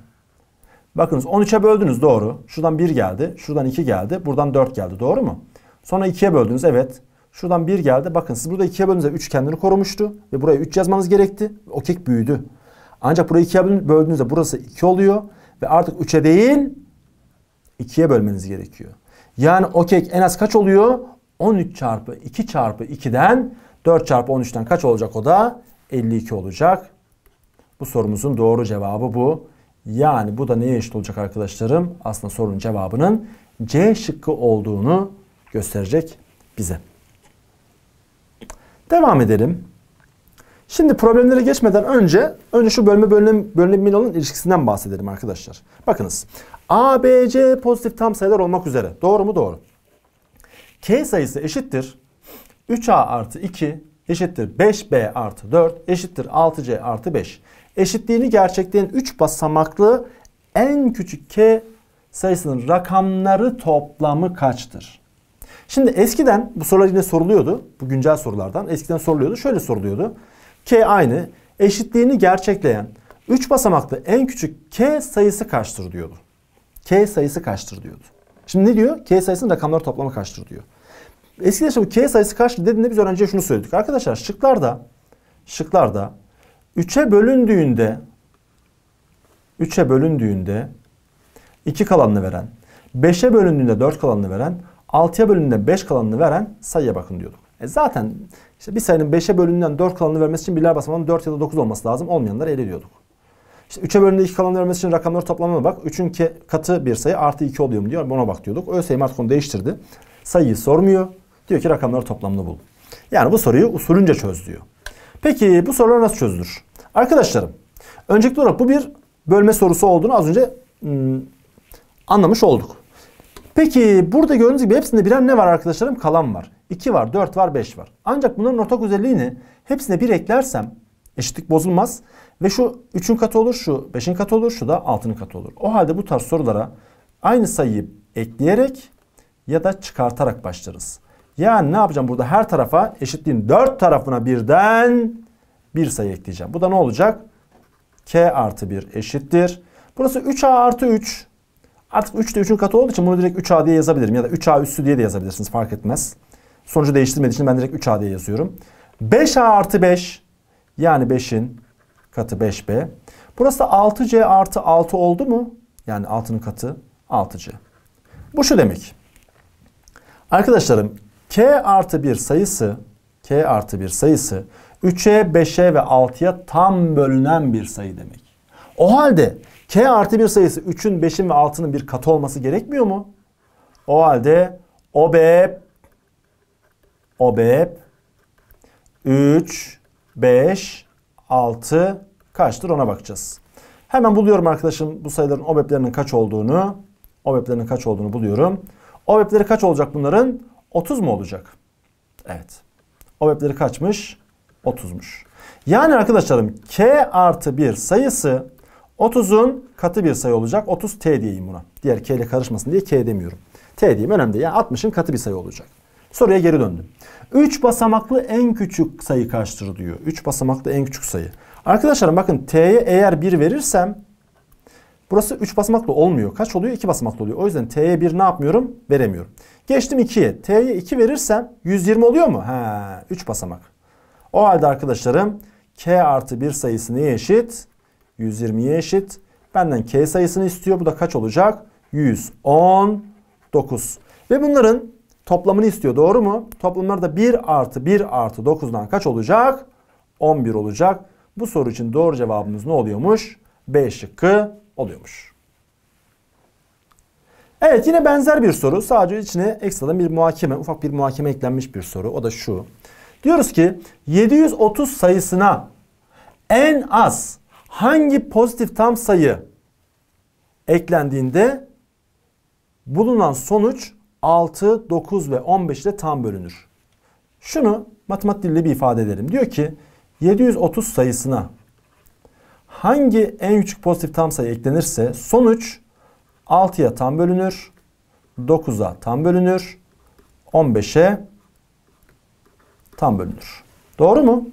A: Bakınız 13'e böldünüz doğru. Şuradan 1 geldi. Şuradan 2 geldi. Buradan 4 geldi. Doğru mu? Sonra 2'ye böldünüz. Evet. Şuradan 1 geldi. Bakın siz burada 2'ye böldüğünüzde 3 kendini korumuştu. Ve buraya 3 yazmanız gerekti. O kek büyüdü. Ancak burayı 2'ye böldüğünüzde burası 2 oluyor. Ve artık 3'e değil 2'ye bölmeniz gerekiyor. Yani o kek en az kaç oluyor? 13 çarpı 2 çarpı 2'den 4 çarpı 13'ten kaç olacak o da? 52 olacak. Bu sorumuzun doğru cevabı bu. Yani bu da neye eşit olacak arkadaşlarım? Aslında sorunun cevabının C şıkkı olduğunu gösterecek bize. Devam edelim. Şimdi problemlere geçmeden önce önce şu bölme bölünem, bölünebimin olan ilişkisinden bahsedelim arkadaşlar. Bakınız. A, B, C pozitif tam sayılar olmak üzere. Doğru mu? Doğru. K sayısı eşittir 3A artı 2 eşittir 5B artı 4 eşittir 6C artı 5. Eşitliğini gerçekleyen 3 basamaklı en küçük K sayısının rakamları toplamı kaçtır? Şimdi eskiden bu sorular yine soruluyordu. Bu güncel sorulardan. Eskiden soruluyordu. Şöyle soruluyordu. K aynı. Eşitliğini gerçekleyen 3 basamaklı en küçük K sayısı kaçtır diyordu. K sayısı kaçtır diyordu. Şimdi ne diyor? K sayısının rakamları toplamı kaçtır diyor. Eskiden işte bu K sayısı kaçtır dediğinde biz öğrenciye şunu söyledik. Arkadaşlar şıklarda şıklarda 3'e bölündüğünde 3'e bölündüğünde 2 kalanını veren, 5'e bölündüğünde 4 kalanını veren, 6'ya bölündüğünde 5 kalanını veren sayıya bakın diyorduk. E zaten işte bir sayının 5'e bölündüğünden 4 kalanını vermesi için birler basamağının 4 ya da 9 olması lazım. Olmayanları elde ediyorduk. İşte 3'e bölündüğü 2 kalan vermesi için rakamları toplamına bak. 3'ün katı bir sayı artı 2 oluyor mu diyor. Ona bak diyorduk. ÖSYM artık onu değiştirdi. Sayıyı sormuyor. Diyor ki rakamları toplamını bul. Yani bu soruyu usulünce çöz diyor. Peki bu sorular nasıl çözülür? Arkadaşlarım öncelikli olarak bu bir bölme sorusu olduğunu az önce ım, hmm, anlamış olduk. Peki burada gördüğünüz gibi hepsinde birer ne var arkadaşlarım? Kalan var. 2 var, 4 var, 5 var. Ancak bunların ortak özelliğini hepsine bir eklersem eşitlik bozulmaz. Ve şu üçün katı olur, şu beşin katı olur, şu da altının katı olur. O halde bu tarz sorulara aynı sayıyı ekleyerek ya da çıkartarak başlarız. Yani ne yapacağım burada her tarafa eşitliğin dört tarafına birden bir sayı ekleyeceğim. Bu da ne olacak? K artı 1 eşittir. Burası 3A artı 3. Artık 3 de 3'ün katı olduğu için bunu direkt 3A diye yazabilirim. Ya da 3A üssü diye de yazabilirsiniz fark etmez. Sonucu değiştirmediği için ben direkt 3A diye yazıyorum. 5A artı 5 yani 5'in katı 5B. Burası 6C artı 6 oldu mu? Yani 6'nın katı 6C. Bu şu demek. Arkadaşlarım K artı 1 sayısı K artı 1 sayısı 3'e, 5'e ve 6'ya tam bölünen bir sayı demek. O halde K artı 1 sayısı 3'ün, 5'in ve 6'nın bir katı olması gerekmiyor mu? O halde OBEP OBEP 3, 5, 6 kaçtır ona bakacağız. Hemen buluyorum arkadaşım bu sayıların OBEP'lerinin kaç olduğunu. OBEP'lerinin kaç olduğunu buluyorum. OBEP'leri kaç olacak bunların? 30 mu olacak? Evet. OBEP'leri kaçmış? 30'muş. Yani arkadaşlarım K artı 1 sayısı 30'un katı bir sayı olacak. 30 T diyeyim buna. Diğer K ile karışmasın diye K demiyorum. T diyeyim önemli değil. Yani 60'ın katı bir sayı olacak. Soruya geri döndüm. 3 basamaklı en küçük sayı kaçtır diyor. 3 basamaklı en küçük sayı. Arkadaşlar bakın T'ye eğer 1 verirsem burası 3 basamaklı olmuyor. Kaç oluyor? 2 basamaklı oluyor. O yüzden T'ye 1 ne yapmıyorum? Veremiyorum. Geçtim 2'ye. T'ye 2 verirsem 120 oluyor mu? Ha, 3 basamak. O halde arkadaşlarım K artı 1 sayısı neye eşit? 120'ye eşit. Benden K sayısını istiyor. Bu da kaç olacak? 119. Ve bunların toplamını istiyor. Doğru mu? Toplamları da 1 artı 1 artı 9'dan kaç olacak? 11 olacak. Bu soru için doğru cevabımız ne oluyormuş? B şıkkı oluyormuş. Evet yine benzer bir soru. Sadece içine ekstradan bir muhakeme, ufak bir muhakeme eklenmiş bir soru. O da şu. Diyoruz ki 730 sayısına en az hangi pozitif tam sayı eklendiğinde bulunan sonuç 6, 9 ve 15 ile tam bölünür. Şunu matematik diliyle bir ifade edelim. Diyor ki 730 sayısına hangi en küçük pozitif tam sayı eklenirse sonuç 6'ya tam bölünür, 9'a tam bölünür, 15'e tam bölünür. Doğru mu?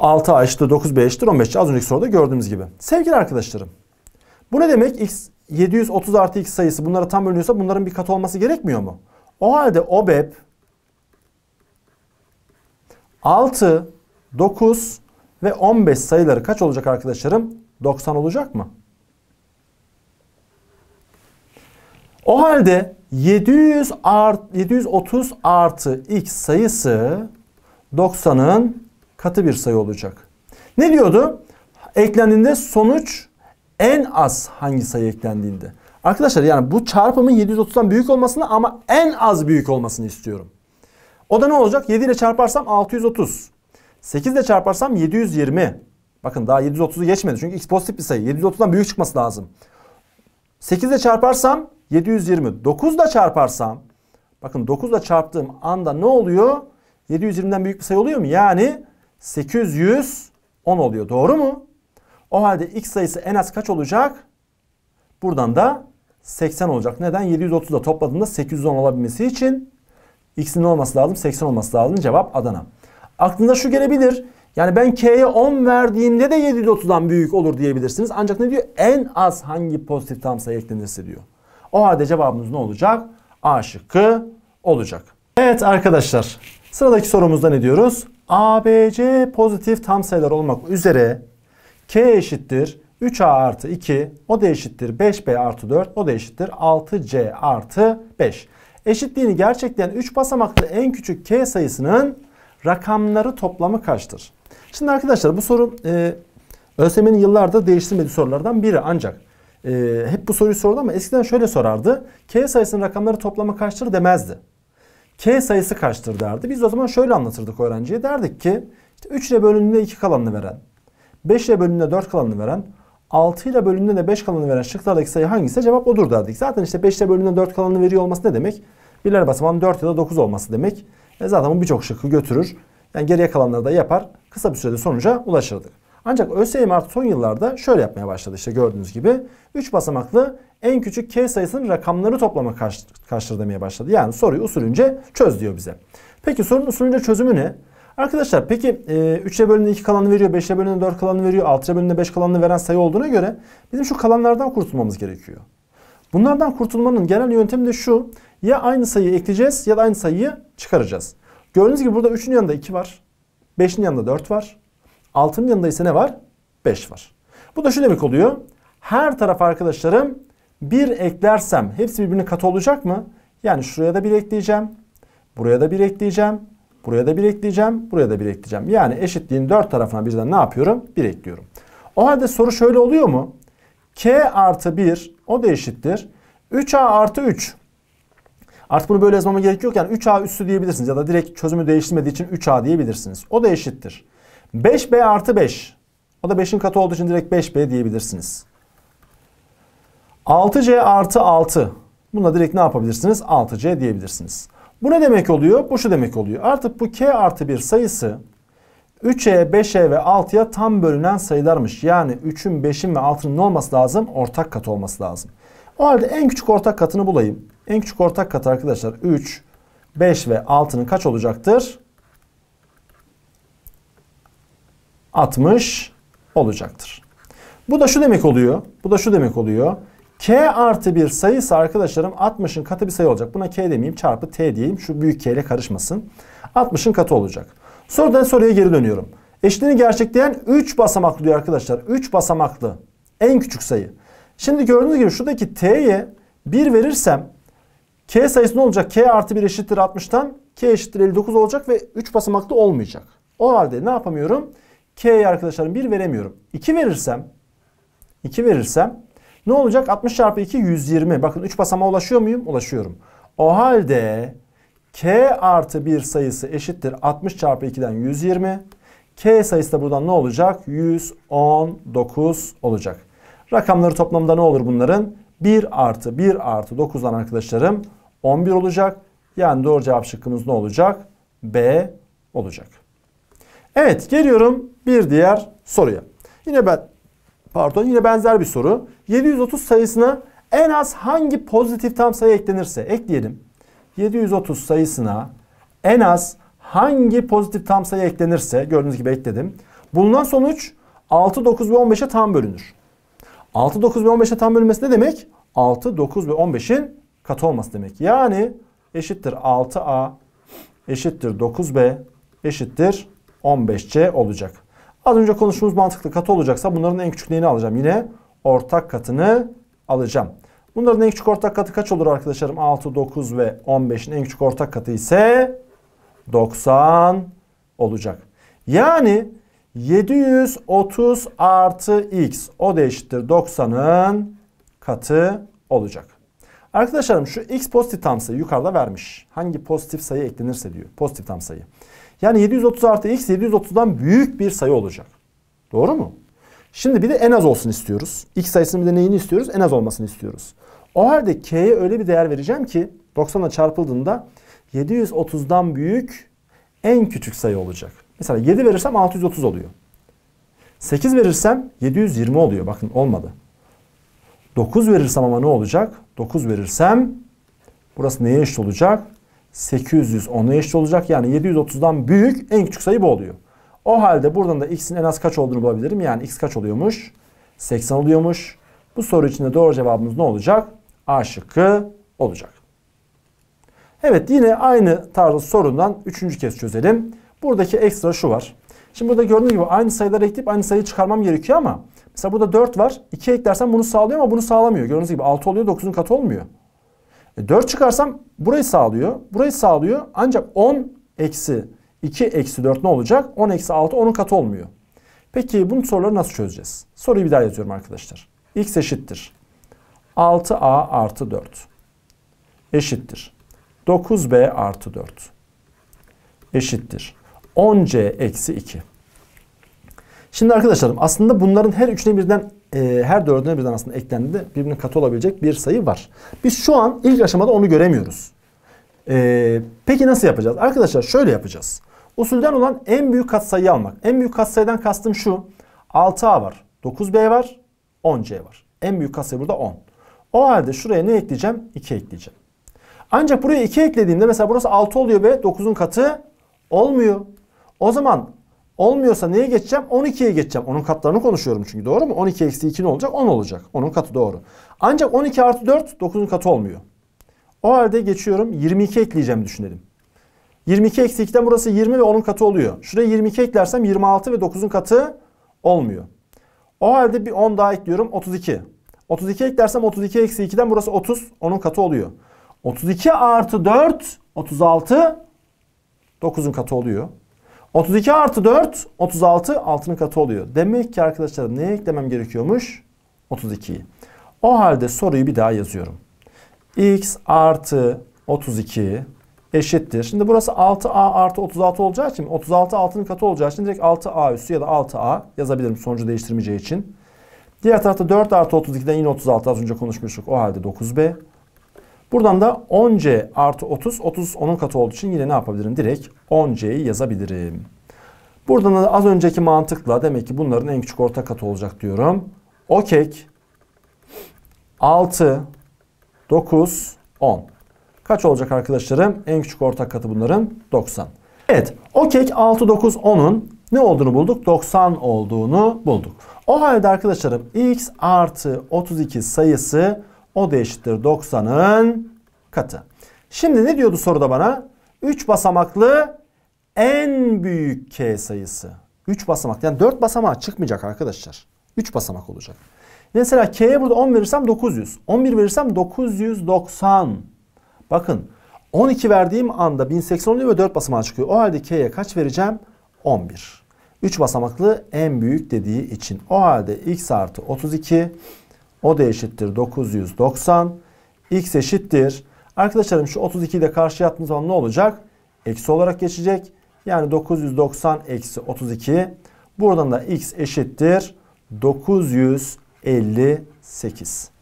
A: 6 açtı, 9 b eşittir, 15 az önceki soruda gördüğümüz gibi. Sevgili arkadaşlarım, bu ne demek? X 730 artı x sayısı bunlara tam bölünüyorsa bunların bir katı olması gerekmiyor mu? O halde OBEP 6 9 ve 15 sayıları kaç olacak arkadaşlarım? 90 olacak mı? O halde 700 art, 730 artı x sayısı 90'ın katı bir sayı olacak. Ne diyordu? Eklendiğinde sonuç en az hangi sayı eklendiğinde. Arkadaşlar yani bu çarpımın 730'dan büyük olmasını ama en az büyük olmasını istiyorum. O da ne olacak? 7 ile çarparsam 630. 8 ile çarparsam 720. Bakın daha 730'u geçmedi çünkü x pozitif bir sayı. 730'dan büyük çıkması lazım. 8 ile çarparsam 720. 9 ile çarparsam bakın 9 ile çarptığım anda ne oluyor? 720'den büyük bir sayı oluyor mu? Yani 810 oluyor. Doğru mu? O halde x sayısı en az kaç olacak? Buradan da 80 olacak. Neden? 730'da topladığında 810 olabilmesi için x'in olması lazım? 80 olması lazım. Cevap Adana. Aklında şu gelebilir. Yani ben K'ye 10 verdiğimde de 730'dan büyük olur diyebilirsiniz. Ancak ne diyor? En az hangi pozitif tam sayı eklenirse diyor. O halde cevabımız ne olacak? A şıkkı olacak. Evet arkadaşlar. Sıradaki sorumuzda ne diyoruz? A, B, C pozitif tam sayılar olmak üzere K eşittir 3A artı 2, o da eşittir 5B artı 4, o da eşittir 6C artı 5. Eşitliğini gerçekleyen 3 basamaklı en küçük K sayısının rakamları toplamı kaçtır? Şimdi arkadaşlar bu soru e, ÖSYM'nin yıllardır değiştirmediği sorulardan biri ancak e, hep bu soruyu sordu ama eskiden şöyle sorardı. K sayısının rakamları toplamı kaçtır demezdi. K sayısı kaçtır derdi. Biz o zaman şöyle anlatırdık öğrenciye. Derdik ki işte 3 ile bölündüğünde 2 kalanını veren, 5 ile bölündüğünde 4 kalanını veren, 6 ile bölündüğünde 5 kalanını veren şıklardaki sayı hangisi cevap odur derdik. Zaten işte 5 ile bölündüğünde 4 kalanını veriyor olması ne demek? Birler basamağın 4 ya da 9 olması demek. E zaten bu birçok şıkkı götürür. Yani geriye kalanları da yapar. Kısa bir sürede sonuca ulaşırdı. Ancak ÖSYM artık son yıllarda şöyle yapmaya başladı işte gördüğünüz gibi. 3 basamaklı en küçük k sayısının rakamları toplama karş, karşıdır demeye başladı. Yani soruyu usulünce çöz diyor bize. Peki sorunun usulünce çözümü ne? Arkadaşlar peki e, 3'e bölünde 2 kalanını veriyor, 5'e bölünde 4 kalanını veriyor, ile bölünde 5 kalanını veren sayı olduğuna göre bizim şu kalanlardan kurtulmamız gerekiyor. Bunlardan kurtulmanın genel yöntemi de şu. Ya aynı sayıyı ekleyeceğiz ya da aynı sayıyı çıkaracağız. Gördüğünüz gibi burada 3'ün yanında 2 var. 5'in yanında 4 var. 6'nın yanında ise ne var? 5 var. Bu da şu demek oluyor. Her taraf arkadaşlarım 1 eklersem hepsi birbirine katı olacak mı? Yani şuraya da 1 ekleyeceğim. Buraya da 1 ekleyeceğim. Buraya da 1 ekleyeceğim. Buraya da 1 ekleyeceğim. Yani eşitliğin 4 tarafına birden ne yapıyorum? 1 ekliyorum. O halde soru şöyle oluyor mu? K artı 1 o da eşittir. 3A artı 3. Artık bunu böyle yazmama gerek yok. Yani 3A üssü diyebilirsiniz ya da direkt çözümü değiştirmediği için 3A diyebilirsiniz. O da eşittir. 5B artı 5. O da 5'in katı olduğu için direkt 5B diyebilirsiniz. 6C artı 6. Bununla direkt ne yapabilirsiniz? 6C diyebilirsiniz. Bu ne demek oluyor? Bu şu demek oluyor. Artık bu K artı 1 sayısı 3'e, 5'e ve 6'ya tam bölünen sayılarmış. Yani 3'ün, 5'in ve 6'nın ne olması lazım? Ortak katı olması lazım. O halde en küçük ortak katını bulayım. En küçük ortak katı arkadaşlar 3, 5 ve 6'nın kaç olacaktır? 60 olacaktır. Bu da şu demek oluyor. Bu da şu demek oluyor. K artı bir sayısı arkadaşlarım 60'ın katı bir sayı olacak. Buna K demeyeyim çarpı T diyeyim. Şu büyük K ile karışmasın. 60'ın katı olacak. Sorudan soruya geri dönüyorum. Eşliğini gerçekleyen 3 basamaklı diyor arkadaşlar. 3 basamaklı. En küçük sayı. Şimdi gördüğünüz gibi şuradaki t'ye 1 verirsem k sayısı ne olacak? k artı 1 eşittir 60'tan k eşittir 59 olacak ve 3 basamaklı olmayacak. O halde ne yapamıyorum? k'ye arkadaşlarım 1 veremiyorum. 2 verirsem 2 verirsem ne olacak? 60 çarpı 2 120. Bakın 3 basamağa ulaşıyor muyum? Ulaşıyorum. O halde K artı 1 sayısı eşittir 60 çarpı 2'den 120. K sayısı da buradan ne olacak? 119 olacak. Rakamları toplamda ne olur bunların? 1 artı 1 artı 9 9'dan arkadaşlarım 11 olacak. Yani doğru cevap şıkkımız ne olacak? B olacak. Evet geliyorum bir diğer soruya. Yine ben pardon yine benzer bir soru. 730 sayısına en az hangi pozitif tam sayı eklenirse ekleyelim. 730 sayısına en az hangi pozitif tam sayı eklenirse gördüğünüz gibi ekledim. Bulunan sonuç 6, 9 ve 15'e tam bölünür. 6, 9 ve 15'e tam bölünmesi ne demek? 6, 9 ve 15'in katı olması demek. Yani eşittir 6A eşittir 9B eşittir 15C olacak. Az önce konuştuğumuz mantıklı katı olacaksa bunların en küçüklerini alacağım. Yine ortak katını alacağım. Bunların en küçük ortak katı kaç olur arkadaşlarım? 6, 9 ve 15'in en küçük ortak katı ise 90 olacak. Yani 730 artı x o da eşittir 90'ın katı olacak. Arkadaşlarım şu x pozitif tam sayı yukarıda vermiş. Hangi pozitif sayı eklenirse diyor. Pozitif tam sayı. Yani 730 artı x 730'dan büyük bir sayı olacak. Doğru mu? Şimdi bir de en az olsun istiyoruz. X sayısının bir de neyini istiyoruz? En az olmasını istiyoruz. O halde K'ye öyle bir değer vereceğim ki 90'la çarpıldığında 730'dan büyük en küçük sayı olacak. Mesela 7 verirsem 630 oluyor. 8 verirsem 720 oluyor. Bakın olmadı. 9 verirsem ama ne olacak? 9 verirsem burası neye eşit olacak? 810'a eşit olacak. Yani 730'dan büyük en küçük sayı bu oluyor. O halde buradan da x'in en az kaç olduğunu bulabilirim. Yani x kaç oluyormuş? 80 oluyormuş. Bu soru için de doğru cevabımız ne olacak? A şıkkı olacak. Evet yine aynı tarzı sorundan üçüncü kez çözelim. Buradaki ekstra şu var. Şimdi burada gördüğünüz gibi aynı sayıları ekleyip aynı sayıyı çıkarmam gerekiyor ama mesela burada 4 var. 2 eklersem bunu sağlıyor ama bunu sağlamıyor. Gördüğünüz gibi 6 oluyor 9'un katı olmuyor. E 4 çıkarsam burayı sağlıyor. Burayı sağlıyor ancak 10 eksi 2 eksi 4 ne olacak? 10 eksi 6 onun katı olmuyor. Peki bunu soruları nasıl çözeceğiz? Soruyu bir daha yazıyorum arkadaşlar. X eşittir. 6A artı 4 eşittir. 9B artı 4 eşittir. 10C eksi 2. Şimdi arkadaşlarım aslında bunların her üçüne birden e, her dördüne birden aslında eklendiğinde birbirinin katı olabilecek bir sayı var. Biz şu an ilk aşamada onu göremiyoruz. E, peki nasıl yapacağız? Arkadaşlar şöyle yapacağız. Usulden olan en büyük katsayıyı almak. En büyük katsayıdan kastım şu. 6A var, 9B var, 10C var. En büyük katsayı burada 10. O halde şuraya ne ekleyeceğim? 2 ekleyeceğim. Ancak buraya 2 eklediğimde mesela burası 6 oluyor ve 9'un katı olmuyor. O zaman olmuyorsa neye geçeceğim? 12'ye geçeceğim. Onun katlarını konuşuyorum çünkü doğru mu? 12 eksi 2 ne olacak? 10 olacak. Onun katı doğru. Ancak 12 artı 4 9'un katı olmuyor. O halde geçiyorum 22 ekleyeceğimi düşünelim. 22 eksi 2'den burası 20 ve onun katı oluyor. Şuraya 22 eklersem 26 ve 9'un katı olmuyor. O halde bir 10 daha ekliyorum 32. 32 eklersem 32 eksi 2'den burası 30 onun katı oluyor. 32 artı 4 36 9'un katı oluyor. 32 artı 4 36 6'nın katı oluyor. Demek ki arkadaşlar ne eklemem gerekiyormuş? 32'yi. O halde soruyu bir daha yazıyorum. x artı 32 eşittir. Şimdi burası 6a artı 36 olacağı için 36 6'nın katı olacağı için direkt 6a üssü ya da 6a yazabilirim sonucu değiştirmeyeceği için. Diğer tarafta 4 artı 32'den yine 36 az önce konuşmuştuk. O halde 9b. Buradan da 10c artı 30. 30 onun katı olduğu için yine ne yapabilirim? Direkt 10c'yi yazabilirim. Buradan da az önceki mantıkla demek ki bunların en küçük ortak katı olacak diyorum. O kek 6, 9, 10. Kaç olacak arkadaşlarım? En küçük ortak katı bunların 90. Evet o kek 6, 9, 10'un ne olduğunu bulduk? 90 olduğunu bulduk. O halde arkadaşlarım x artı 32 sayısı o da eşittir 90'ın katı. Şimdi ne diyordu soruda bana? 3 basamaklı en büyük k sayısı. 3 basamak yani 4 basamağa çıkmayacak arkadaşlar. 3 basamak olacak. Mesela k'ye burada 10 verirsem 900. 11 verirsem 990 Bakın 12 verdiğim anda 1080 oluyor ve 4 basamağa çıkıyor. O halde K'ye kaç vereceğim? 11. 3 basamaklı en büyük dediği için. O halde x artı 32 o da eşittir 990. x eşittir. Arkadaşlarım şu 32'yi de karşıya attığımız zaman ne olacak? Eksi olarak geçecek. Yani 990 eksi 32. Buradan da x eşittir 958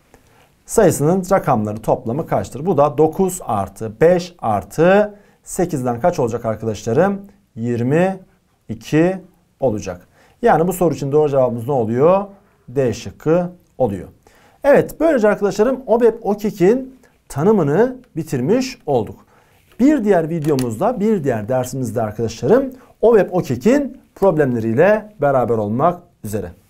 A: sayısının rakamları toplamı kaçtır? Bu da 9 artı 5 artı 8'den kaç olacak arkadaşlarım? 22 olacak. Yani bu soru için doğru cevabımız ne oluyor? D şıkkı oluyor. Evet böylece arkadaşlarım OBEP OKİK'in tanımını bitirmiş olduk. Bir diğer videomuzda, bir diğer dersimizde arkadaşlarım OBEP OKİK'in problemleriyle beraber olmak üzere.